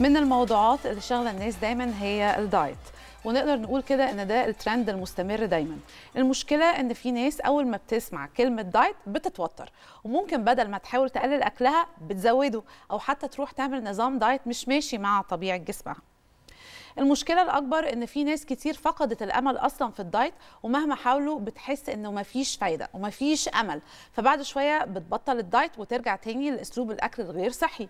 من الموضوعات اللي شاغله الناس دايما هي الدايت ونقدر نقول كده ان ده الترند المستمر دايما المشكله ان في ناس اول ما بتسمع كلمه دايت بتتوتر وممكن بدل ما تحاول تقلل اكلها بتزوده او حتى تروح تعمل نظام دايت مش ماشي مع طبيعه جسمها المشكله الاكبر ان في ناس كتير فقدت الامل اصلا في الدايت ومهما حاولوا بتحس انه مفيش فايده ومفيش امل فبعد شويه بتبطل الدايت وترجع تاني لاسلوب الاكل الغير صحي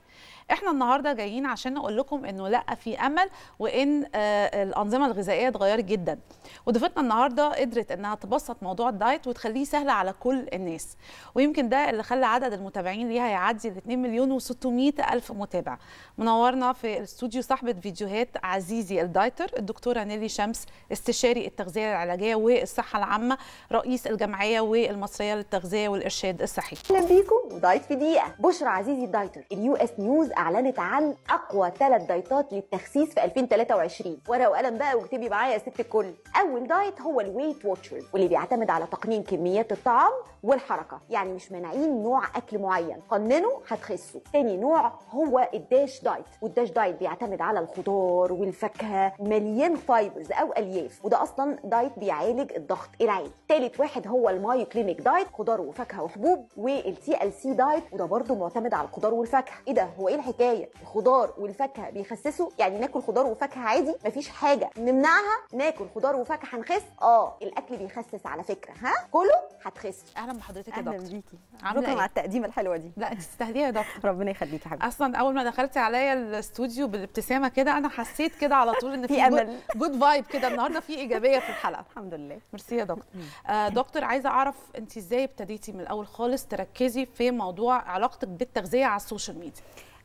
احنا النهارده جايين عشان نقول لكم انه لا في امل وان آه، الانظمه الغذائيه اتغيرت جدا وضيفتنا النهارده قدرت انها تبسط موضوع الدايت وتخليه سهل على كل الناس ويمكن ده اللي خلى عدد المتابعين ليها يعدي ال 2 مليون و600 الف متابع منورنا في الاستوديو صاحبه فيديوهات عزيزي الدايتر الدكتوره نيلي شمس استشاري التغذيه العلاجيه والصحه العامه رئيس الجمعيه والمصريه للتغذيه والارشاد الصحي اهلا بيكم دايت في دقيقه بشرى عزيزي الدايتر اليو اس نيوز اعلنت عن اقوى ثلاث دايتات للتخسيس في 2023 ورقه وقلم بقى واكتبي معايا يا ست الكل اول دايت هو الويت واتشرز واللي بيعتمد على تقنين كميات الطعام والحركه يعني مش مانعين نوع اكل معين قننه هتخسوا تاني نوع هو الداش دايت والداش دايت بيعتمد على الخضار والفاكهه فاكهه مليان فايبرز او الياف وده اصلا دايت بيعالج الضغط العالي ثالث واحد هو المايو كلينيك دايت خضار وفاكهه وحبوب والتي ال سي دايت وده برده معتمد على الخضار والفاكهه ايه ده هو ايه الحكايه الخضار والفاكهه بيخسسوا يعني ناكل خضار وفاكهه عادي مفيش حاجه نمنعها ناكل خضار وفاكهه هنخس اه الاكل بيخسس على فكره ها كله هتخس اهلا بحضرتك يا دكتور اهلا بيكي شكرا إيه؟ على التقديمه الحلوه دي لا انت تستهديها يا دكتور ربنا يخليكي حبيبتي اصلا اول ما دخلتي عليا الاستوديو بالابتسامه كده انا حسيت كده على على طول ان في امل جود فايب كده النهارده في ايجابيه في الحلقه الحمد لله ميرسي يا دكتور آه دكتور عايزه اعرف انت ازاي ابتديتي من الاول خالص تركزي في موضوع علاقتك بالتغذيه على السوشيال ميديا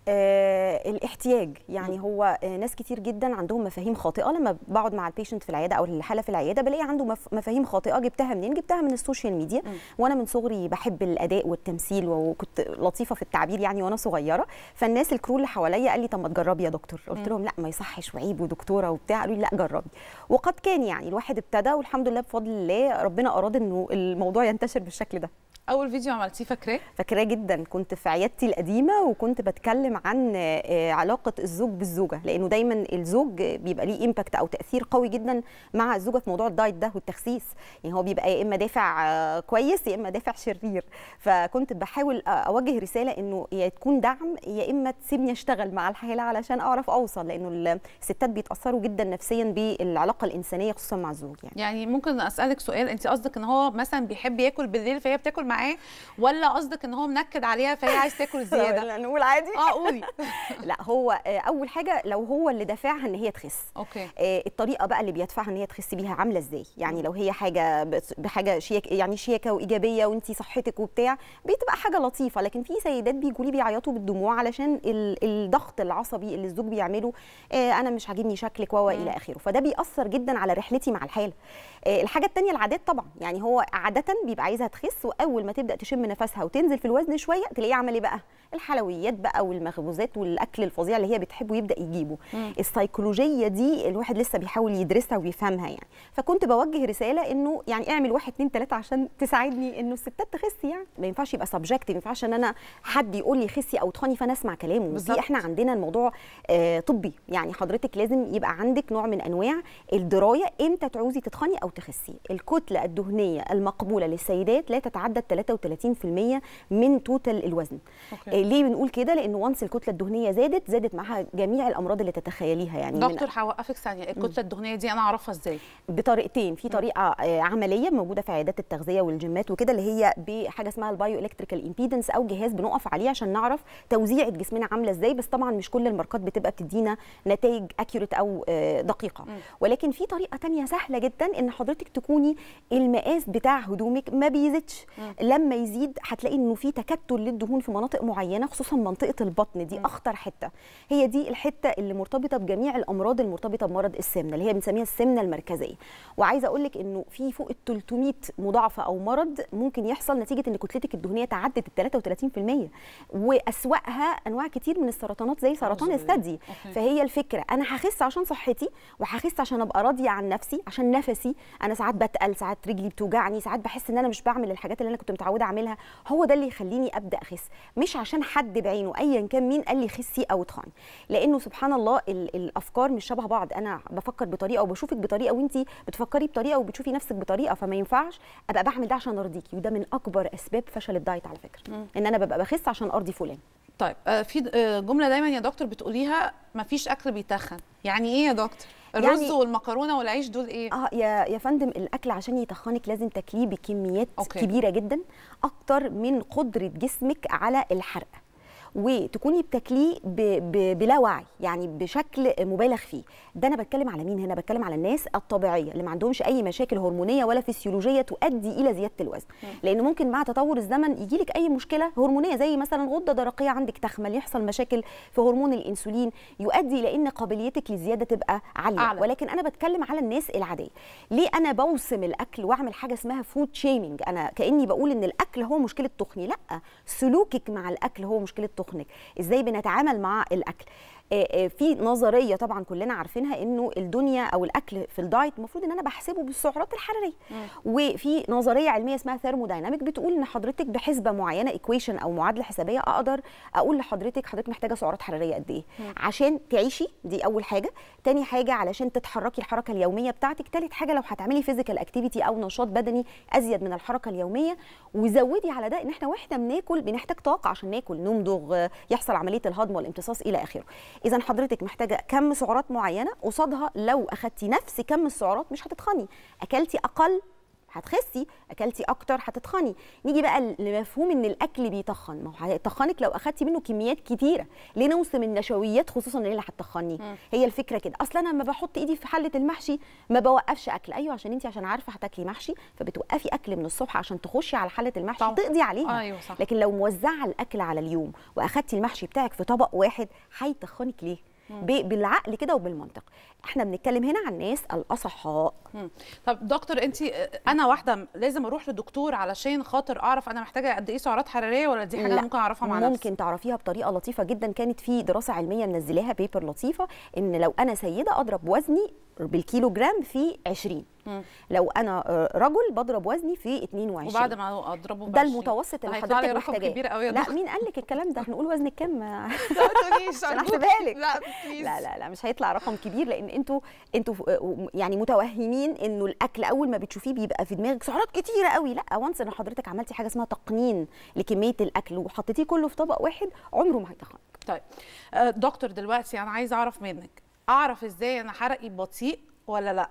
آه، الاحتياج يعني هو آه، ناس كتير جدا عندهم مفاهيم خاطئه لما بقعد مع البيشنت في العياده او الحاله في العياده بلاقي عنده مفاهيم خاطئه جبتها منين جبتها من السوشيال ميديا وانا من صغري بحب الاداء والتمثيل وكنت لطيفه في التعبير يعني وانا صغيره فالناس الكرو اللي حواليا قال لي طب ما تجربي يا دكتور قلت لهم لا ما يصحش وعيب ودكتوره وبتاع قالوا لي لا جربي وقد كان يعني الواحد ابتدى والحمد لله بفضل الله ربنا اراد انه الموضوع ينتشر بالشكل ده اول فيديو عملتيه فاكراه فاكراه جدا كنت في عيادتي القديمه وكنت بتكلم عن آه، آه، علاقه الزوج بالزوجه لانه دايما الزوج بيبقى ليه امباكت او تاثير قوي جدا مع الزوجه في موضوع الدايت ده والتخسيس يعني هو بيبقى يا اما دافع آه، كويس يا اما دافع شرير فكنت بحاول اوجه رساله انه يا تكون دعم يا اما تسيبني اشتغل مع الحاله علشان اعرف اوصل لانه الستات بيتاثروا جدا نفسيا بالعلاقه الانسانيه خصوصا مع الزوج يعني يعني ممكن اسالك سؤال انت قصدك ان هو مثلا بيحب ياكل بالليل فهي بتاكل مع معاه ولا قصدك ان هو منكد عليها فهي عايز تاكل زياده نقول عادي اه قولي لا هو آه، اول حاجه لو هو اللي دافعها ان هي تخس اوكي آه الطريقه بقى اللي بيدفعها ان هي تخس بيها عامله ازاي يعني لو هي حاجه بحاجه شيك يعني شياكه وايجابيه وانت صحتك وبتاع بتبقى حاجه لطيفه لكن في سيدات بيجوا لي بيعيطوا بالدموع علشان الضغط العصبي اللي الزوج بيعمله آه انا مش عاجبني شكلك و الى اخره فده بيأثر جدا على رحلتي مع الحاله آه الحاجه الثانيه العادات طبعا يعني هو عاده بيبقى عايزها تخس واول ما تبدا تشم نفسها وتنزل في الوزن شويه تلاقيه عمل ايه بقى الحلويات بقى والمخبوزات والاكل الفظيع اللي هي بتحبه يبدا يجيبه مم. السيكولوجيه دي الواحد لسه بيحاول يدرسها ويفهمها يعني فكنت بوجه رساله انه يعني اعمل واحد اتنين تلاته عشان تساعدني انه الستات تخس يعني ما ينفعش يبقى سبجكت ما ينفعش ان انا حد يقول لي خسي او تخني فانا اسمع كلامه بالزبط. دي احنا عندنا الموضوع آه طبي يعني حضرتك لازم يبقى عندك نوع من انواع الدرايه امتى تعوزي تتخني او تخسي الكتله الدهنيه المقبوله للسيدات لا تتعدى 33% من توتال الوزن أوكي. آه، ليه بنقول كده لان وانس الكتله الدهنيه زادت زادت معاها جميع الامراض اللي تتخيليها يعني دكتور هوقفك ثانيه الكتله الدهنيه دي انا اعرفها ازاي بطريقتين في طريقه آه، عمليه موجوده في عيادات التغذيه والجيمات وكده اللي هي بحاجه اسمها البايو الكتريكال امبيدنس او جهاز بنقف عليه عشان نعرف توزيعه جسمنا عامله ازاي بس طبعا مش كل الماركات بتبقى بتدينا نتائج اكيوريت او آه، دقيقه ولكن في طريقه ثانيه سهله جدا ان حضرتك تكوني المقاس بتاع هدومك ما بيزيدش لما يزيد هتلاقي انه في تكتل للدهون في مناطق معينه معينه خصوصا منطقه البطن دي اخطر حته هي دي الحته اللي مرتبطه بجميع الامراض المرتبطه بمرض السمنه اللي هي بنسميها السمنه المركزيه وعايزه اقول لك انه في فوق ال 300 مضاعفه او مرض ممكن يحصل نتيجه ان كتلتك الدهنيه تعدت ال 33% واسواها انواع كتير من السرطانات زي سرطان الثدي فهي الفكره انا هخس عشان صحتي وهخس عشان ابقى راضيه عن نفسي عشان نفسي انا ساعات بتقل ساعات رجلي بتوجعني ساعات بحس ان انا مش بعمل الحاجات اللي انا كنت متعوده اعملها هو ده اللي يخليني ابدا اخس مش عشان عشان حد بعينه ايا كان مين قال لي خسي او اتخني لانه سبحان الله الافكار مش شبه بعض انا بفكر بطريقه وبشوفك بطريقه وانت بتفكري بطريقه وبتشوفي نفسك بطريقه فما ينفعش ابقى بعمل ده عشان ارضيكي وده من اكبر اسباب فشل الدايت على فكره ان انا ببقى بخس عشان ارضي فلان طيب آه، في آه، جمله دايما يا دكتور بتقوليها مفيش اكل بيتخن يعني ايه يا دكتور الرز يعني والمكرونه والعيش دول ايه اه يا يا فندم الاكل عشان يتخنك لازم تاكليه بكميات أوكي. كبيره جدا اكتر من قدره جسمك على الحرق وتكوني بتاكليه بلا وعي يعني بشكل مبالغ فيه ده انا بتكلم على مين هنا بتكلم على الناس الطبيعيه اللي ما عندهمش اي مشاكل هرمونيه ولا فسيولوجيه تؤدي الى زياده الوزن لان ممكن مع تطور الزمن يجي لك اي مشكله هرمونيه زي مثلا غده درقيه عندك تخمل يحصل مشاكل في هرمون الانسولين يؤدي الى ان قابليتك للزياده تبقى عاليه أعلى. ولكن انا بتكلم على الناس العاديه ليه انا بوسم الاكل واعمل حاجه اسمها فود شيمينج انا كاني بقول ان الاكل هو مشكله تخني لا سلوكك مع الاكل هو مشكله تخني سخنك ازاي بنتعامل مع الاكل آه، آه، في نظريه طبعا كلنا عارفينها انه الدنيا او الاكل في الدايت المفروض ان انا بحسبه بالسعرات الحراريه وفي نظريه علميه اسمها ثيرمودايناميك بتقول ان حضرتك بحسبه معينه ايكويشن او معادله حسابيه اقدر اقول لحضرتك حضرتك محتاجه سعرات حراريه قد ايه عشان تعيشي دي اول حاجه تاني حاجه علشان تتحركي الحركه اليوميه بتاعتك تالت حاجه لو هتعملي فيزيكال اكتيفيتي او نشاط بدني ازيد من الحركه اليوميه وزودي على ده ان احنا واحنا بناكل بنحتاج طاقه عشان ناكل نمضغ يحصل عمليه الهضم والامتصاص الى اخره اذا حضرتك محتاجه كم سعرات معينه قصادها لو اخدتي نفس كم السعرات مش هتتخني اكلتي اقل هتخسي اكلتي اكتر هتتخني نيجي بقى لمفهوم ان الاكل بيتخن ما هو هيتخنك لو اخدتي منه كميات كتيره ليه من النشويات خصوصا اللي هتتخني هي الفكره كده اصلا انا لما بحط ايدي في حله المحشي ما بوقفش اكل ايوه عشان انت عشان عارفه هتاكلي محشي فبتوقفي اكل من الصبح عشان تخشي على حله المحشي تقضي عليها أيوة صح. لكن لو موزعه الاكل على اليوم واخدتي المحشي بتاعك في طبق واحد هيتخنك ليه بالعقل كده وبالمنطق احنا بنتكلم هنا عن ناس الاصحاء طب دكتور انت آه، انا واحده لازم اروح لدكتور علشان خاطر اعرف انا محتاجه قد ايه سعرات حراريه ولا دي حاجه لا. ممكن اعرفها مع ممكن نفسي ممكن تعرفيها بطريقه لطيفه جدا كانت في دراسه علميه منزلاها بيبر لطيفه ان لو انا سيده اضرب وزني بالكيلو جرام في 20 مم. لو انا آه، رجل بضرب وزني في 22 وبعد ما اضربه ده المتوسط اللي حضرتك محتاجاه كبير قوي لا مين قال لك الكلام ده هنقول وزن كام لا ما لا لا لا لا مش هيطلع رقم كبير لان انتوا انتوا آه، يعني متوهمين انه الاكل اول ما بتشوفيه بيبقى في دماغك سعرات كتيره قوي لا وانس ان حضرتك عملتي حاجه اسمها تقنين لكميه الاكل وحطيتيه كله في طبق واحد عمره ما هيتخنق طيب آه، دكتور دلوقتي انا عايزه اعرف منك اعرف ازاي انا حرقي بطيء ولا لا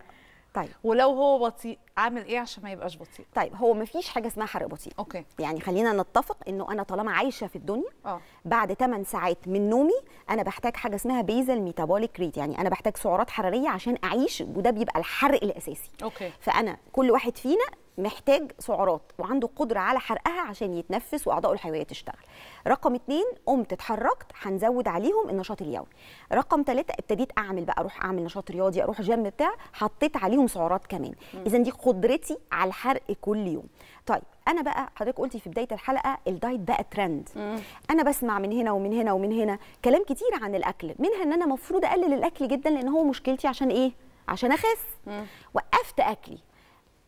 طيب ولو هو بطيء اعمل ايه عشان ما يبقاش بطيء طيب هو ما فيش حاجه اسمها حرق بطيء اوكي يعني خلينا نتفق انه انا طالما عايشه في الدنيا أوه. بعد 8 ساعات من نومي انا بحتاج حاجه اسمها بيزل ميتابوليك ريت يعني انا بحتاج سعرات حراريه عشان اعيش وده بيبقى الحرق الاساسي اوكي فانا كل واحد فينا محتاج سعرات وعنده قدره على حرقها عشان يتنفس واعضائه الحيويه تشتغل رقم اتنين قمت اتحركت هنزود عليهم النشاط اليومي رقم تلاتة ابتديت اعمل بقى اروح اعمل نشاط رياضي اروح جيم بتاع حطيت عليهم سعرات كمان اذا دي قدرتي على الحرق كل يوم طيب انا بقى حضرتك قلتي في بدايه الحلقه الدايت بقى ترند مم. انا بسمع من هنا ومن هنا ومن هنا كلام كتير عن الاكل منها ان انا المفروض اقلل الاكل جدا لان هو مشكلتي عشان ايه عشان اخس مم. وقفت اكلي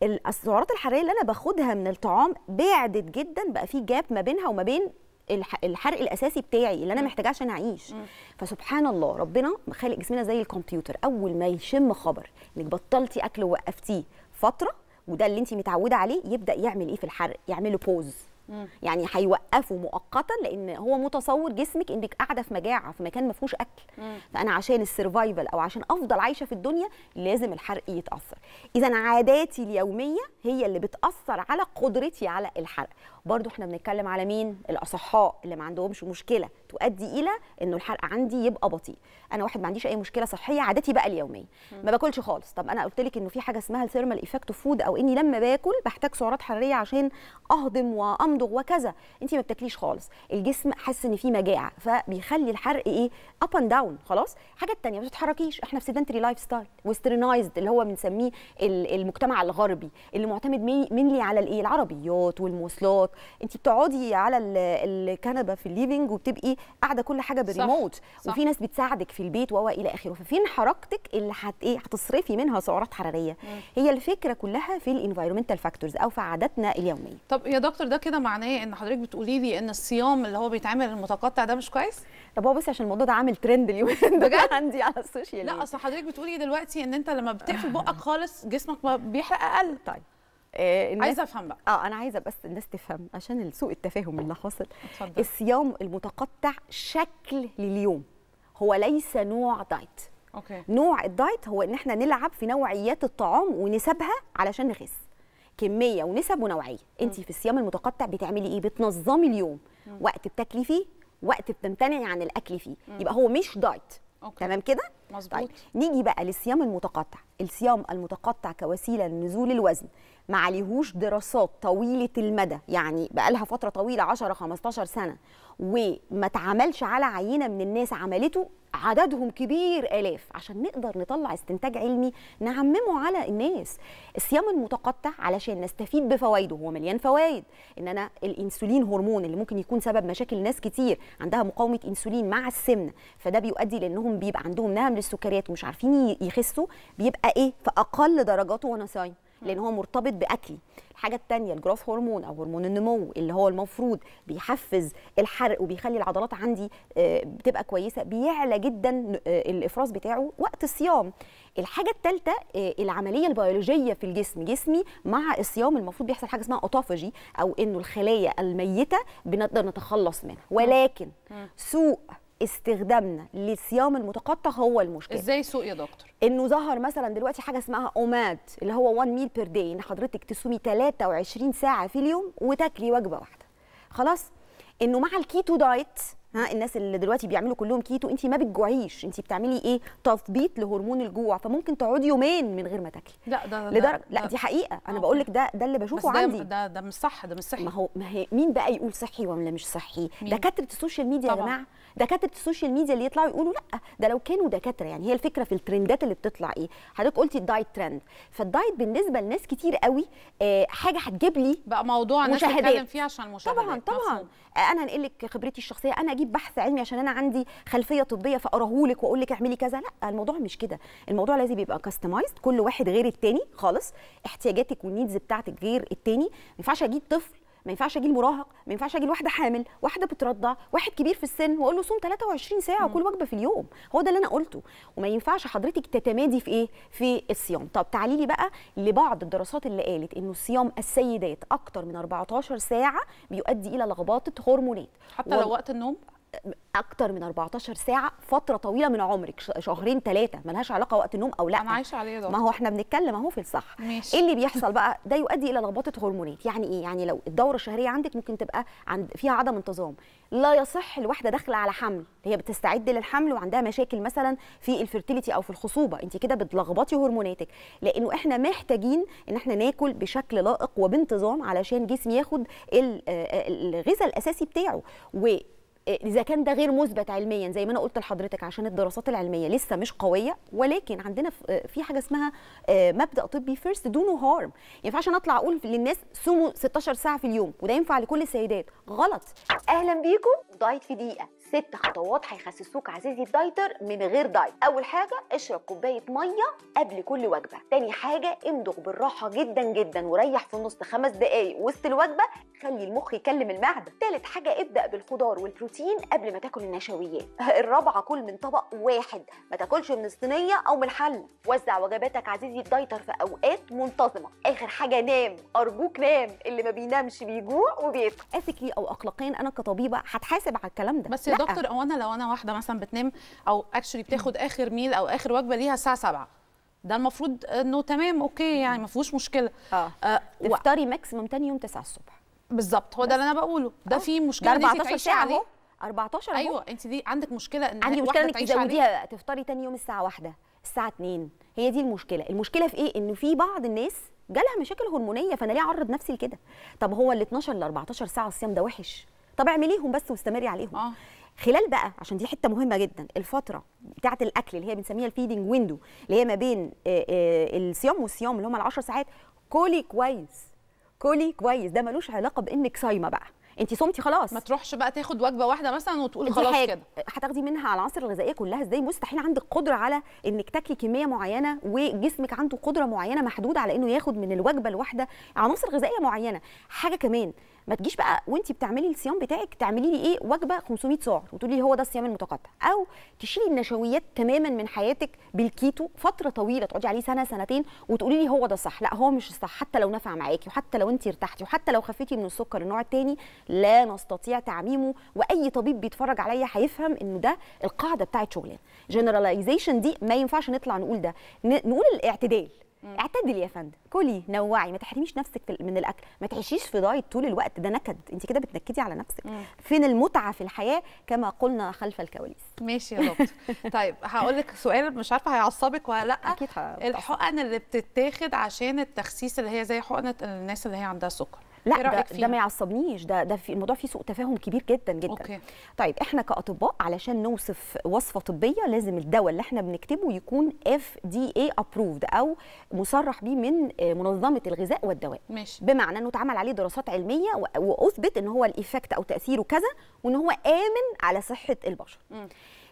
السعرات الحراريه اللي انا باخدها من الطعام بعدت جدا بقى في جاب ما بينها وما بين الحرق الاساسي بتاعي اللي انا محتاجاه عشان اعيش فسبحان الله ربنا خالق جسمنا زي الكمبيوتر اول ما يشم خبر انك بطلتي اكل ووقفتيه فتره وده اللي انت متعوده عليه يبدا يعمل ايه في الحرق يعمل له بوز يعني هيوقفه مؤقتا لان هو متصور جسمك انك قاعده في مجاعه في مكان ما فيهوش اكل مم. فانا عشان السرفايفل او عشان افضل عايشه في الدنيا لازم الحرق يتاثر اذا عاداتي اليوميه هي اللي بتاثر على قدرتي على الحرق برضو احنا بنتكلم على مين الاصحاء اللي ما عندهمش مشكله تؤدي الى انه الحرق عندي يبقى بطيء انا واحد ما عنديش اي مشكله صحيه عادتي بقى اليوميه ما باكلش خالص طب انا قلت لك انه في حاجه اسمها الثيرمال ايفكت فود او اني لما باكل بحتاج سعرات حراريه عشان اهضم وامضغ وكذا انت ما بتاكليش خالص الجسم حاسس ان في مجاعه فبيخلي الحرق ايه اب اند داون خلاص حاجه الثانيه ما بتتحركيش احنا في سيدنتري لايف ستايل وسترنايزد اللي هو بنسميه المجتمع الغربي اللي معتمد منلي على الايه العربيات والمواصلات انت بتقعدي على الكنبه في الليفنج وبتبقي قاعده كل حاجه بالريموت صح. صح. وفي ناس بتساعدك في البيت وهو الى اخره ففين حركتك اللي هت ايه هتصرفي منها سعرات حراريه مم. هي الفكره كلها في الانفايرمنتال فاكتورز او في عاداتنا اليوميه طب يا دكتور ده كده معناه ان حضرتك بتقولي لي ان الصيام اللي هو بيتعمل المتقطع ده مش كويس طب هو بس عشان الموضوع ده عامل ترند اليومين دول عندي على السوشيال لا اصل حضرتك بتقولي دلوقتي ان انت لما بتقفل بقك خالص جسمك بيحرق اقل طيب آه، عايزه افهم بقى اه انا عايزه بس الناس تفهم عشان سوء التفاهم اللي حاصل الصيام المتقطع شكل لليوم هو ليس نوع دايت أوكي. نوع الدايت هو ان احنا نلعب في نوعيات الطعام ونسبها علشان نخس كميه ونسب ونوعيه انت في الصيام المتقطع بتعملي ايه بتنظمي اليوم م. وقت بتاكلي فيه وقت بتمتنعي عن الاكل فيه م. يبقى هو مش دايت أوكي. تمام كده مظبوط طيب. نيجي بقى للصيام المتقطع الصيام المتقطع كوسيله لنزول الوزن ما عليهوش دراسات طويله المدى يعني بقى لها فتره طويله 10 15 سنه وما تعملش على عينه من الناس عملته عددهم كبير آلاف عشان نقدر نطلع استنتاج علمي نعممه على الناس الصيام المتقطع علشان نستفيد بفوائده هو مليان فوائد ان انا الانسولين هرمون اللي ممكن يكون سبب مشاكل ناس كتير عندها مقاومه انسولين مع السمنه فده بيؤدي لانهم بيبقى عندهم نهم للسكريات ومش عارفين يخسوا بيبقى ايه في اقل درجاته وانا صايم لان هو مرتبط باكلي الحاجه الثانيه الجروث هرمون او هرمون النمو اللي هو المفروض بيحفز الحرق وبيخلي العضلات عندي آه، بتبقى كويسه بيعلى جدا آه، الافراز بتاعه وقت الصيام الحاجه الثالثه آه، العمليه البيولوجيه في الجسم جسمي مع الصيام المفروض بيحصل حاجه اسمها اوتوفاجي او انه الخلايا الميته بنقدر نتخلص منها ولكن سوء استخدامنا للصيام المتقطع هو المشكله ازاي سوء يا دكتور انه ظهر مثلا دلوقتي حاجه اسمها اوماد اللي هو 1 ميل بير داي ان حضرتك تصومي 23 ساعه في اليوم وتاكلي وجبه واحده خلاص انه مع الكيتو دايت ها الناس اللي دلوقتي بيعملوا كلهم كيتو انت ما بتجوعيش انت بتعملي ايه تثبيط لهرمون الجوع فممكن تقعدي يومين من غير ما تاكلي لا ده ده لدرجة لا, لا دي حقيقه انا آه، بقول لك آه. ده ده اللي بشوفه بس ده عندي ده ده مش صح ده مش صحي ما هو ما هي مين بقى يقول صحي ولا مش صحي دكاتره السوشيال ميديا يا جماعه دكاتره السوشيال ميديا اللي يطلعوا يقولوا لا ده لو كانوا دكاتره يعني هي الفكره في الترندات اللي بتطلع ايه حضرتك قلتي الدايت ترند فالدايت بالنسبه لناس كتير قوي آه حاجه هتجيب لي بقى موضوع مشاهدات. انا فيه عشان المشاهدات طبعا طبعا مفهوم. آه، انا هنقل لك خبرتي الشخصيه انا اجيب بحث علمي عشان انا عندي خلفيه طبيه فاقراه لك واقول لك اعملي كذا لا الموضوع مش كده الموضوع لازم يبقى كاستمايزد كل واحد غير التاني خالص احتياجاتك والنيدز بتاعتك غير التاني ما ينفعش اجيب طفل ما ينفعش اجي المراهق ما ينفعش اجي لواحده حامل واحده بترضع واحد كبير في السن واقول له صوم 23 ساعه وكل وجبه في اليوم هو ده اللي انا قلته وما ينفعش حضرتك تتمادي في ايه في الصيام طب تعالي لي بقى لبعض الدراسات اللي قالت انه صيام السيدات اكتر من 14 ساعه بيؤدي الى لخبطه هرمونات حتى لو وقت النوم اكتر من 14 ساعه فتره طويله من عمرك شهرين ثلاثه ملهاش علاقه وقت النوم او لا ما عايش عليه ده ما هو احنا بنتكلم اهو في الصح ماشي. ايه اللي بيحصل بقى ده يؤدي الى لخبطه هرمونات يعني ايه يعني لو الدوره الشهريه عندك ممكن تبقى عند فيها عدم انتظام لا يصح الواحده داخله على حمل هي بتستعد للحمل وعندها مشاكل مثلا في الفرتيليتي او في الخصوبه انت كده بتلخبطي هرموناتك لانه احنا محتاجين ان احنا ناكل بشكل لائق وبانتظام علشان جسم ياخد الغذاء الاساسي بتاعه و آه، اذا كان ده غير مثبت علميا زي ما انا قلت لحضرتك عشان الدراسات العلميه لسه مش قويه ولكن عندنا آه، في حاجه اسمها آه، مبدا طبي فيرست دو نو هارم ما ينفعش انا اطلع اقول للناس سوموا 16 ساعه في اليوم وده ينفع لكل السيدات غلط اهلا بيكم دايت في دقيقه ست خطوات هيخسسوك عزيزي الدايتر من غير دايت اول حاجه اشرب كوبايه ميه قبل كل وجبه تاني حاجه امضغ بالراحه جدا جدا وريح في النص خمس دقايق وسط الوجبه خلي المخ يكلم المعده تالت حاجه ابدا بالخضار والبروتين قبل ما تاكل النشويات الرابعه كل من طبق واحد ما تاكلش من الصينيه او من الحل وزع وجباتك عزيزي الدايتر في اوقات منتظمه اخر حاجه نام ارجوك نام اللي ما بينامش بيجوع وبيتعب اثيكلي او اخلاقيا انا كطبيبه هتحاسب على الكلام ده بس دكتور او انا لو انا واحده مثلا بتنام او اكشلي بتاخد اخر ميل او اخر وجبه ليها الساعه 7 ده المفروض انه تمام اوكي يعني ما فيهوش مشكله اه, آه، تفطري و... ماكسيموم تاني يوم 9 الصبح بالظبط هو ده اللي انا بقوله ده آه. في مشكله ده 14 ساعه اهو 14 اهو ايوه انت دي عندك مشكله ان عندي مشكله انك تزوديها تفطري تاني يوم الساعه 1 الساعه 2 هي دي المشكله المشكله في ايه ان في بعض الناس جالها مشاكل هرمونيه فانا ليه اعرض نفسي لكده طب هو ال 12 ل 14 ساعه الصيام ده وحش طب اعمليهم بس واستمري عليهم آه. خلال بقى عشان دي حته مهمه جدا الفتره بتاعه الاكل اللي هي بنسميها الفيدنج ويندو اللي هي ما بين آه، آه، الصيام والصيام اللي هم ال10 ساعات كلي كويس كلي كويس ده ملوش علاقه بانك صايمه بقى انت صمتي خلاص ما تروحش بقى تاخد وجبه واحده مثلا وتقول خلاص كده هتاخدي منها العناصر الغذائيه كلها ازاي مستحيل عندك قدره على انك تاكلي كميه معينه وجسمك عنده قدره معينه محدوده على انه ياخد من الوجبه الواحده عناصر غذائيه معينه حاجه كمان ما تجيش بقى وانت بتعملي الصيام بتاعك تعملي لي ايه وجبه 500 سعر وتقولي لي هو ده الصيام المتقطع او تشيلي النشويات تماما من حياتك بالكيتو فتره طويله تقعدي عليه سنه سنتين وتقولي لي هو ده صح لا هو مش الصح حتى لو نفع معاكي وحتى لو انت ارتحتي وحتى لو خفيتي من السكر النوع الثاني لا نستطيع تعميمه واي طبيب بيتفرج عليا هيفهم انه ده القاعده بتاعت شغلنا جنراليزيشن دي ما ينفعش نطلع نقول ده نقول الاعتدال اعتدلي يا فندم كلي نوعي ما تحرميش نفسك من الاكل ما تعيشيش في دايت طول الوقت ده نكد انت كده بتنكدي على نفسك مم. فين المتعه في الحياه كما قلنا خلف الكواليس ماشي يا دكتور طيب هقول لك سؤال مش عارفه هيعصبك ولا لا اكيد الحقن اللي بتتاخد عشان التخسيس اللي هي زي حقنه الناس اللي هي عندها سكر لا إيه ده, ده ما يعصبنيش ده ده في الموضوع فيه سوء تفاهم كبير جدا جدا أوكي. طيب احنا كاطباء علشان نوصف وصفه طبيه لازم الدواء اللي احنا بنكتبه يكون اف دي اي ابروفد او مصرح بيه من آه، منظمه الغذاء والدواء ماشي. بمعنى انه اتعمل عليه دراسات علميه واثبت ان هو الايفكت او تاثيره كذا وان هو امن على صحه البشر م.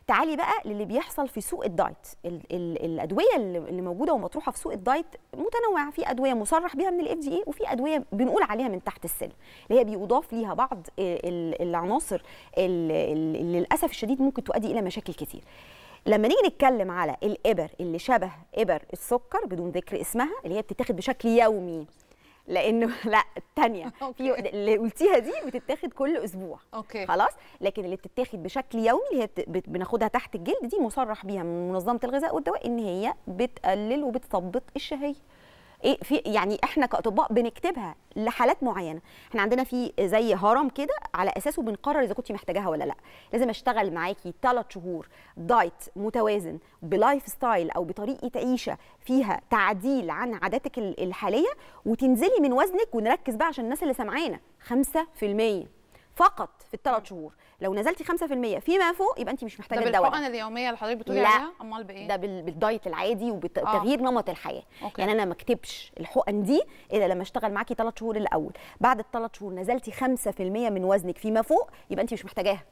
تعالي بقى للي بيحصل في سوق الدايت ال ال الادويه اللي موجوده ومطروحه في سوق الدايت متنوعه في ادويه مصرح بها من الاف دي اي وفي ادويه بنقول عليها من تحت السلم اللي هي بيضاف ليها بعض العناصر اللي للاسف الشديد ممكن تؤدي الى مشاكل كتير لما نيجي نتكلم على الابر اللي شبه ابر السكر بدون ذكر اسمها اللي هي بتتاخد بشكل يومي لانه لا الثانيه في اللي قلتيها دي بتتاخد كل اسبوع أوكي. خلاص لكن اللي بتتاخد بشكل يومي اللي هي بناخدها تحت الجلد دي مصرح بيها من منظمه الغذاء والدواء ان هي بتقلل وبتثبط الشهيه ايه في يعني احنا كاطباء بنكتبها لحالات معينه احنا عندنا في زي هرم كده على اساسه بنقرر اذا كنت محتاجاها ولا لا لازم اشتغل معاكي ثلاث شهور دايت متوازن بلايف ستايل او بطريقه عيشه فيها تعديل عن عاداتك الحاليه وتنزلي من وزنك ونركز بقى عشان الناس اللي سامعانا 5% فقط في الثلاث شهور لو نزلتي 5% فيما فوق يبقى انت مش محتاجه الدواء ده بالحقن اليوميه اللي حضرتك بتقولي عليها امال بايه ده بالدايت العادي وبتغيير آه. نمط الحياه أوكي. يعني انا ما اكتبش الحقن دي الا لما اشتغل معاكي ثلاث شهور الاول بعد الثلاث شهور نزلتي 5% من وزنك فيما فوق يبقى انت مش محتاجاها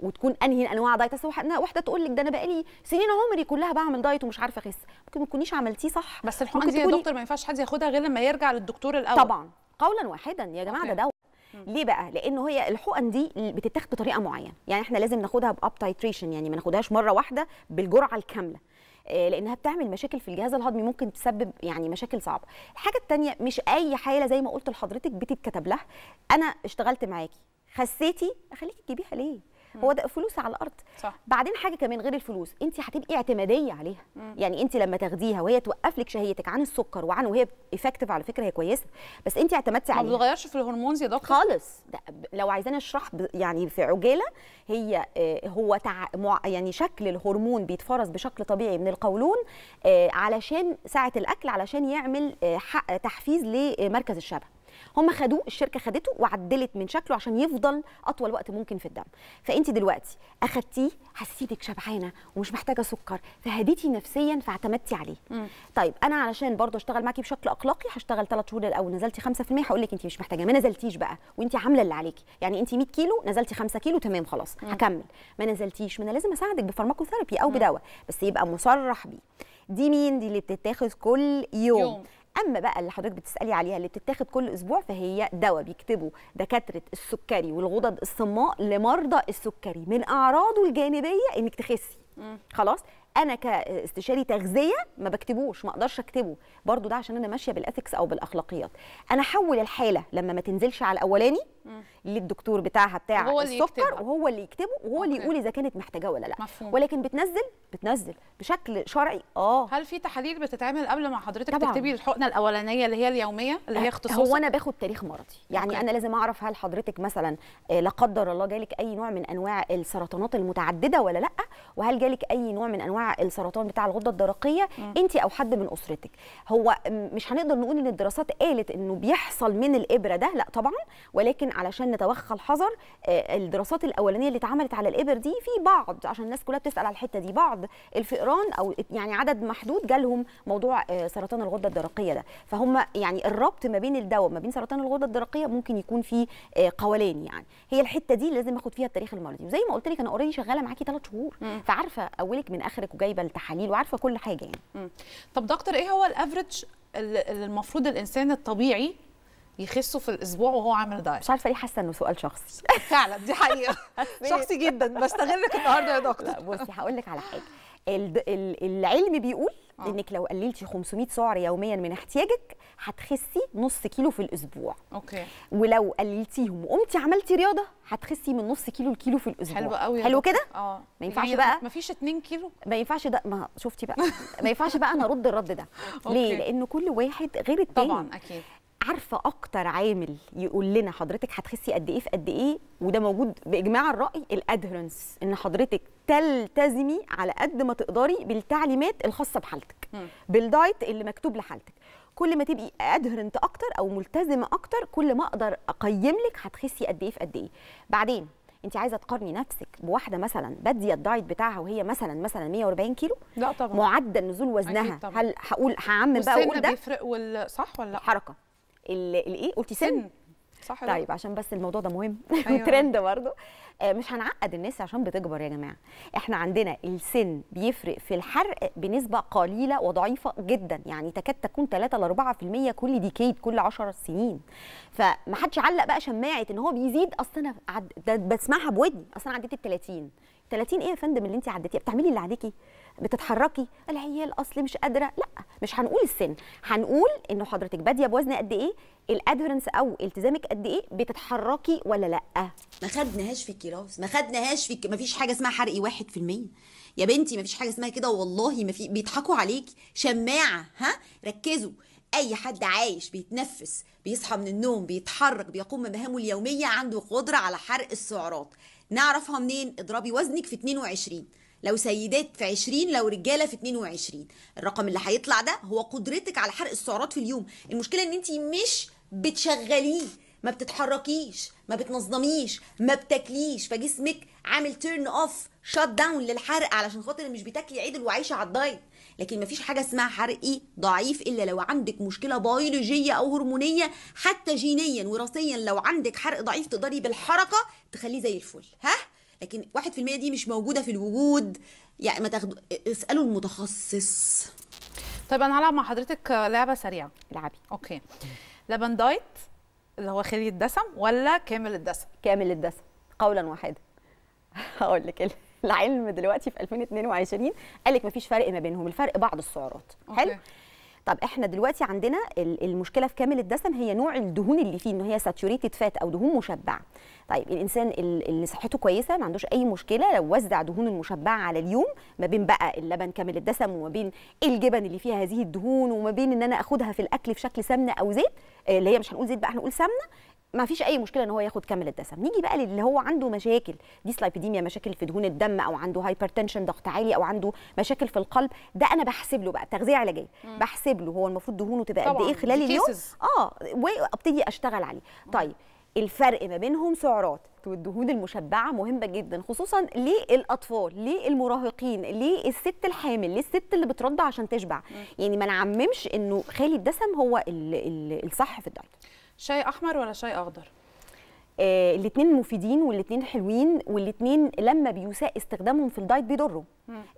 وتكون انهي انواع دايت اصل واحده تقول لك ده انا بقالي سنين عمري كلها بعمل دايت ومش عارفه اخس ممكن ما تكونيش عملتيه صح بس الحقن دي يا دكتور ما ينفعش حد ياخدها غير لما يرجع للدكتور الاول طبعا قولا واحدا يا جماعه ده ليه بقى لانه هي الحقن دي بتتاخد بطريقه معينه يعني احنا لازم ناخدها باب تايتريشن يعني ما ناخدهاش مره واحده بالجرعه الكامله آه، لانها بتعمل مشاكل في الجهاز الهضمي ممكن تسبب يعني مشاكل صعبه الحاجه الثانيه مش اي حاله زي ما قلت لحضرتك بتتكتب لها انا اشتغلت معاكي خسيتي اخليكي تجيبيها ليه هو ده فلوس على الارض صح. بعدين حاجه كمان غير الفلوس انت هتبقي اعتماديه عليها مم. يعني انت لما تاخديها وهي توقف لك شهيتك عن السكر وعن وهي ايفكتيف على فكره هي كويسه بس انت اعتمدتي عليها ما بتغيرش في الهرمونز يا دكتور خالص ده لو عايزاني اشرح يعني في عجاله هي آه، هو تع... يعني شكل الهرمون بيتفرز بشكل طبيعي من القولون آه، علشان ساعه الاكل علشان يعمل آه، تحفيز لمركز الشبع هم خدوه الشركه خدته وعدلت من شكله عشان يفضل اطول وقت ممكن في الدم فانت دلوقتي اخدتيه حسيتك شبعانه ومش محتاجه سكر فهديتي نفسيا فاعتمدتي عليه مم. طيب انا علشان برضه اشتغل معاكي بشكل اخلاقي هشتغل ثلاث شهور الاول نزلتي 5% هقول لك انت مش محتاجه ما نزلتيش بقى وانت عامله اللي عليكي يعني انت 100 كيلو نزلتي 5 كيلو تمام خلاص مم. هكمل ما نزلتيش ما انا لازم اساعدك بفارماكوثيرابي او بدواء بس يبقى مصرح بيه دي مين دي اللي بتتاخد كل يوم, يوم. اما بقى اللي حضرتك بتسالي عليها اللي بتتاخد كل اسبوع فهي دواء بيكتبه دكاتره السكري والغدد الصماء لمرضى السكري من اعراضه الجانبيه انك تخسي خلاص انا كاستشاري تغذيه ما بكتبوش ما اقدرش اكتبه برضو ده عشان انا ماشيه بالاثكس او بالاخلاقيات انا احول الحاله لما ما تنزلش على الاولاني للدكتور بتاعها بتاع وهو السكر وهو اللي يكتبه وهو اللي يقول اذا كانت محتاجاه ولا لا مفهوم. ولكن بتنزل بتنزل بشكل شرعي اه هل في تحاليل بتتعمل قبل ما حضرتك طبعا. تكتبي الحقنه الاولانيه اللي هي اليوميه اللي هي أه، اختصاص هو انا باخد تاريخ مرضي يعني أوكي. انا لازم اعرف هل حضرتك مثلا آه، لا قدر الله جالك اي نوع من انواع السرطانات المتعدده ولا لا وهل جالك اي نوع من انواع السرطان بتاع الغده الدرقيه انت او حد من اسرتك هو مش هنقدر نقول ان الدراسات قالت انه بيحصل من الابره ده لا طبعا ولكن علشان نتوخى الحذر آه، الدراسات الاولانيه اللي اتعملت على الابر دي في بعض عشان الناس كلها بتسال على الحته دي بعض الفئران او يعني عدد محدود جالهم موضوع آه، سرطان الغده الدرقيه ده فهم يعني الربط ما بين الدواء ما بين سرطان الغده الدرقيه ممكن يكون في آه، قولان يعني هي الحته دي لازم اخد فيها التاريخ المرضي وزي ما قلت لك انا اوريدي شغاله معاكي ثلاث شهور فعارفه اولك من اخرك وجايبه التحاليل وعارفه كل حاجه يعني مم. طب دكتور ايه هو الافريج اللي المفروض الانسان الطبيعي يخسه في الاسبوع وهو عامل دايت مش عارفه ليه حاسه انه سؤال شخصي فعلا دي حقيقه شخصي جدا بستغلك النهارده يا دكتور بصي هقول لك على حاجه العلم بيقول آه. انك لو قللتي 500 سعر يوميا من احتياجك هتخسي نص كيلو في الاسبوع اوكي ولو قللتيهم وقمتي عملتي رياضه هتخسي من نص كيلو لكيلو في الاسبوع حلو قوي حلو كده اه ما ينفعش بقى ما فيش 2 كيلو ما ينفعش ده ما شفتي بقى ما ينفعش بقى انا ارد الرد ده أوكي. ليه لان كل واحد غير التاني طبعا اكيد عارفه اكتر عامل يقول لنا حضرتك هتخسي قد ايه في قد ايه وده موجود باجماع الراي الادهرنس ان حضرتك تلتزمي على قد ما تقدري بالتعليمات الخاصه بحالتك بالدايت اللي مكتوب لحالتك كل ما تبقي ادهرنت اكتر او ملتزمه اكتر كل ما اقدر اقيم لك هتخسي قد ايه في قد ايه بعدين انت عايزه تقارني نفسك بواحده مثلا باديه الدايت بتاعها وهي مثلا مثلا 140 كيلو لا طبعا معدل نزول وزنها هل هقول هعمم بقى اقول ده بيفرق صح ولا لا حركه الايه قلتي سن, سن. صح طيب ده. عشان بس الموضوع ده مهم أيوة. وترند برضه آه، مش هنعقد الناس عشان بتكبر يا جماعه احنا عندنا السن بيفرق في الحرق بنسبه قليله وضعيفه جدا يعني تكاد تكون 3 ل 4% كل ديكيد كل 10 سنين فمحدش علق بقى شماعه ان هو بيزيد اصل انا عد... بسمعها بودني اصل انا عديت ال 30 30 ايه يا فندم اللي انت عديتيه بتعملي اللي عليكي بتتحركي العيال اصل مش قادره لا مش هنقول السن هنقول انه حضرتك باديه بوزن قد ايه الادفرنس او التزامك قد ايه بتتحركي ولا لا ما خدناهاش في الكلاس ما خدناهاش في ما فيش حاجه اسمها حرقي 1% يا بنتي ما فيش حاجه اسمها كده والله ما في بيضحكوا عليك شماعه ها ركزوا اي حد عايش بيتنفس بيصحى من النوم بيتحرك بيقوم بمهامه اليوميه عنده قدره على حرق السعرات نعرفها منين اضربي وزنك في 22 لو سيدات في 20 لو رجاله في 22 الرقم اللي هيطلع ده هو قدرتك على حرق السعرات في اليوم المشكله ان انت مش بتشغليه ما بتتحركيش ما بتنظميش ما بتاكليش فجسمك عامل تيرن اوف شات داون للحرق علشان خاطر مش بتاكلي عدل وعايشه على الدايت لكن مفيش حاجه اسمها حرقي ضعيف الا لو عندك مشكله بيولوجيه او هرمونيه حتى جينيا وراثيا لو عندك حرق ضعيف تقدري بالحركه تخليه زي الفل ها لكن 1% دي مش موجوده في الوجود يعني ما تاخدوا اسالوا المتخصص طيب انا هلعب مع حضرتك لعبه سريعه العبي اوكي لبن دايت اللي هو خالي الدسم ولا كامل الدسم كامل الدسم قولا واحدا هقول لك العلم دلوقتي في 2022 قال لك مفيش فرق ما بينهم الفرق بعض السعرات أوكي. حلو طب احنا دلوقتي عندنا المشكله في كامل الدسم هي نوع الدهون اللي فيه ان هي ساتوريتد فات او دهون مشبعه طيب الانسان اللي صحته كويسه ما عندوش اي مشكله لو وزع دهون المشبعه على اليوم ما بين بقى اللبن كامل الدسم وما بين الجبن اللي فيها هذه الدهون وما بين ان انا اخدها في الاكل في شكل سمنه او زيت آه، اللي هي مش هنقول زيت بقى هنقول سمنه ما فيش اي مشكله ان هو ياخد كامل الدسم نيجي بقى للي هو عنده مشاكل ديسلايبيديميا مشاكل في دهون الدم او عنده هايبرتنشن ضغط عالي او عنده مشاكل في القلب ده انا بحسب له بقى تغذيه علاجيه بحسب له هو المفروض دهونه تبقى قد ايه خلال اليوم اه وابتدي اشتغل عليه طيب الفرق ما بينهم سعرات والدهون المشبعه مهمه جدا خصوصا للاطفال للمراهقين للست الحامل للست اللي بترضع عشان تشبع يعني ما نعممش انه خالي الدسم هو الصح في الدايت شاي احمر ولا شاي اخضر آه الاثنين مفيدين والاثنين حلوين والاثنين لما بيساء استخدامهم في الدايت بيضروا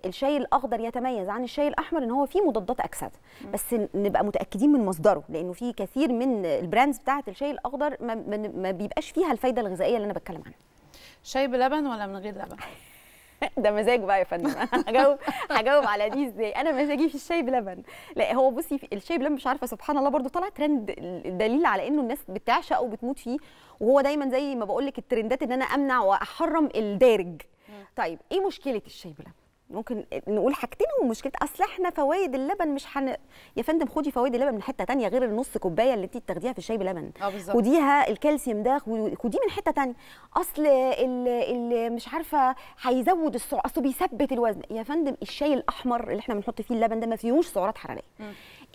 الشاي الاخضر يتميز عن الشاي الاحمر ان هو فيه مضادات اكسده بس نبقى متاكدين من مصدره لانه في كثير من البراندز بتاعه الشاي الاخضر ما, ما بيبقاش فيها الفايده الغذائيه اللي انا بتكلم عنها شاي بلبن ولا من غير لبن ده مزاج بقى يا فندم هجاوب هجاوب على دي ازاي انا مزاجي في الشاي بلبن لا هو بصي الشاي بلبن مش عارفه سبحان الله برده طلع ترند دليل على انه الناس بتعشقه وبتموت فيه وهو دايما زي ما بقول لك الترندات ان انا امنع واحرم الدارج طيب ايه مشكله الشاي بلبن ممكن نقول حاجتين ومشكله اصل احنا فوائد اللبن مش حن... يا فندم خدي فوائد اللبن من حته تانية غير النص كوبايه اللي انت بتاخديها في الشاي بلبن آه، خديها الكالسيوم ده خديه من حته تانية اصل اللي مش عارفه هيزود السعر اصله بيثبت الوزن يا فندم الشاي الاحمر اللي احنا بنحط فيه اللبن ده ما فيهوش سعرات حراريه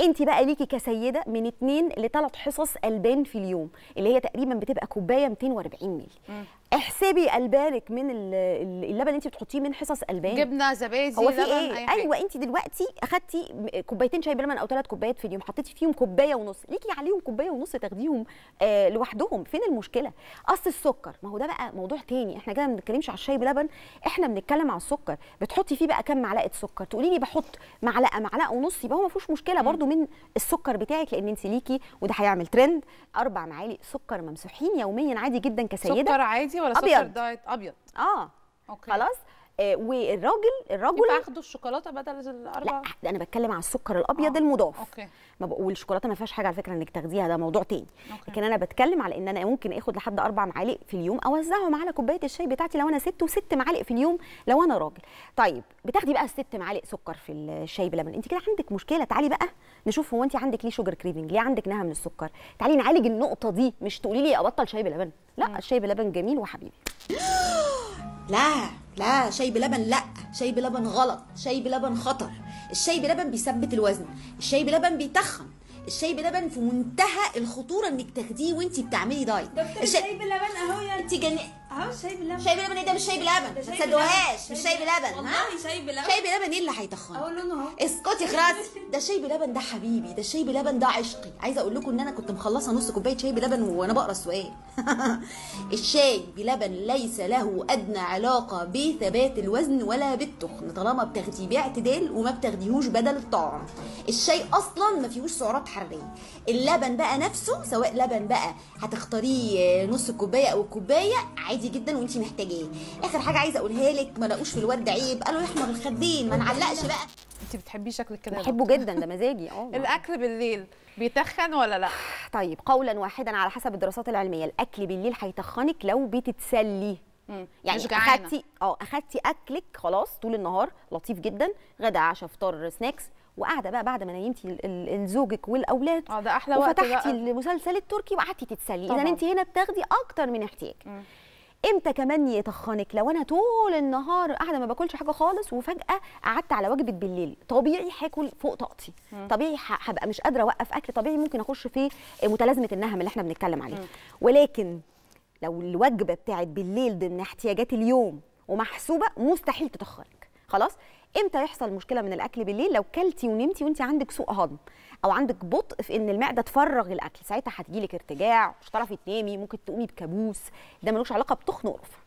انت بقى ليكي كسيده من اثنين لثلاث حصص البان في اليوم اللي هي تقريبا بتبقى كوبايه 240 مل احسبي قلبانك من اللبن اللي انت بتحطيه من حصص قلبان جبنه زبادي هو في لبن ايه أي ايوه انت دلوقتي اخدتي كوبايتين شاي بلبن او ثلاث كوبايات في اليوم حطيتي فيهم كوبايه ونص ليكي عليهم كوبايه ونص تاخديهم آه لوحدهم فين المشكله اصل السكر ما هو ده بقى موضوع تاني احنا كده ما بنتكلمش على الشاي بلبن احنا بنتكلم على السكر بتحطي فيه بقى كام معلقه سكر تقولي لي بحط معلقه معلقه ونص يبقى هو ما فيهوش مشكله برده من السكر بتاعك لان انت ليكي وده هيعمل ترند اربع معالق سكر ممسوحين يوميا عادي جدا كسيده سكر عادي ولا ابيض دايت ابيض اه اوكي خلاص آه، والراجل الرجل ينفع اخد الشوكولاته بدل الاربع لا انا بتكلم على السكر الابيض آه. المضاف اوكي والشوكولاته ما فيهاش حاجه على فكره انك تاخديها ده موضوع تاني أوكي. لكن انا بتكلم على ان انا ممكن اخد لحد اربع معالق في اليوم اوزعهم على كوبايه الشاي بتاعتي لو انا ست وست معالق في اليوم لو انا راجل طيب بتاخدي بقى الست معالق سكر في الشاي بلبن انت كده عندك مشكله تعالي بقى نشوف هو انت عندك ليه شوجر كريفنج ليه عندك نهى من السكر تعالي نعالج النقطه دي مش تقولي لي ابطل شاي بلبن لا م. الشاي بلبن جميل وحبيبي لا لا شاي بلبن لا شاي بلبن غلط شاي بلبن خطر الشاي بلبن بيثبت الوزن الشاي بلبن بيتخن الشاي بلبن في منتهى الخطوره انك تاخديه وانت بتعملي دايت دكتور الشاي بلبن اهو انت جن... اهو شاي بلبن شاي بلبن ايه ده مش شاي بلبن ما تصدقوهاش مش شاي بلبن والله شاي بلبن شاي بلبن ايه اللي هيتخن اقول لونه اهو اسكتي خلاص ده شاي بلبن ده حبيبي ده الشاي بلبن ده عشقي عايزه اقول لكم ان انا كنت مخلصه نص كوبايه شاي بلبن وانا بقرا السؤال الشاي بلبن ليس له ادنى علاقه بثبات الوزن ولا بالتخن طالما بتاخديه باعتدال وما بتاخديهوش بدل الطعام الشاي اصلا ما فيهوش سعرات حراريه اللبن بقى نفسه سواء لبن بقى هتختاريه نص كوبايه او كوبايه عادي عادي جدا وانت محتاجاه اخر حاجه عايزه اقولها لك ما لقوش في الواد عيب قالوا يحمر الخدين ما نعلقش بقى انت بتحبي شكلك كده بحبه جدا ده مزاجي اه الاكل بالليل بيتخن ولا لا طيب قولا واحدا على حسب الدراسات العلميه الاكل بالليل هيتخنك لو بتتسلي يعني مش اخدتي اه اخدتي اكلك خلاص طول النهار لطيف جدا غدا عشاء فطار سناكس وقاعده بقى بعد ما نيمتي لزوجك والاولاد اه ده احلى وقت وفتحتي المسلسل التركي وقعدتي تتسلي اذا انت هنا بتاخدي اكتر من احتياج امتى كمان يتخنك لو انا طول النهار قاعده ما باكلش حاجه خالص وفجاه قعدت على وجبه بالليل طبيعي هاكل فوق طاقتي طبيعي هبقى مش قادره اوقف اكل طبيعي ممكن اخش في متلازمه النهم اللي احنا بنتكلم عليها ولكن لو الوجبه بتاعت بالليل ضمن احتياجات اليوم ومحسوبه مستحيل تتخنك خلاص امتى يحصل مشكله من الاكل بالليل لو كلتي ونمتي وانت عندك سوء هضم او عندك بطء في ان المعده تفرغ الاكل ساعتها هتجيلك ارتجاع مش هتعرفي تنامي ممكن تقومي بكابوس ده ملوش علاقه بتخن غرفه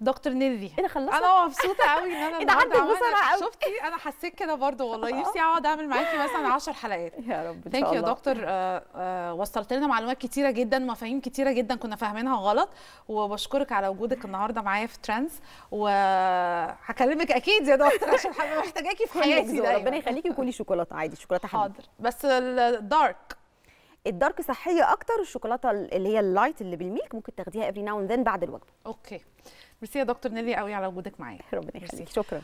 دكتور ايه ده خلصت انا مبسوطه قوي ان انا إيه، النهارده قوي شفتي انا حسيت كده برضو والله آه. نفسي اقعد اعمل معاكي مثلا 10 حلقات يا رب ثانك يو يا دكتور آه، آه، وصلت لنا معلومات كتيره جدا ومفاهيم كتيره جدا كنا فاهمينها غلط وبشكرك على وجودك النهارده معايا في ترانس وهكلمك اكيد يا دكتور عشان محتاجاكي في حياتي ربنا يخليكي وكلي شوكولاته عادي شوكولاته حاضر بس الدارك الدارك صحيه اكتر الشوكولاته اللي هي اللايت اللي بالميلك ممكن تاخديها افري ناو ذن بعد الوجبه اوكي ميرسي يا دكتور نيلي قوي على وجودك معايا ربنا يخليك شكرا